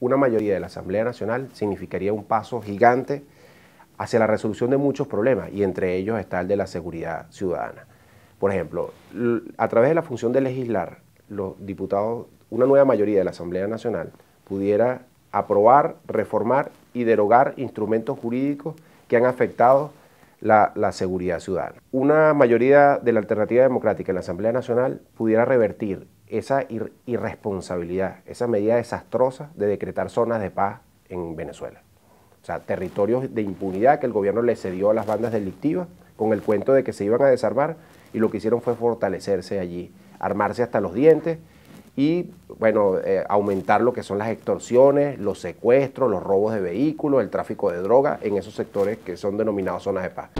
una mayoría de la Asamblea Nacional significaría un paso gigante hacia la resolución de muchos problemas y entre ellos está el de la seguridad ciudadana. Por ejemplo, a través de la función de legislar, los diputados, una nueva mayoría de la Asamblea Nacional pudiera aprobar, reformar y derogar instrumentos jurídicos que han afectado la, la, seguridad ciudadana. Una mayoría de la alternativa democrática en la Asamblea Nacional pudiera revertir esa irresponsabilidad, esa medida desastrosa de decretar zonas de paz en Venezuela. O sea, territorios de impunidad que el gobierno le cedió a las bandas delictivas con el cuento de que se iban a desarmar y lo que hicieron fue fortalecerse allí, armarse hasta los dientes y, bueno, eh, aumentar lo que son las extorsiones, los secuestros, los robos de vehículos, el tráfico de droga en esos sectores que son denominados zonas de paz.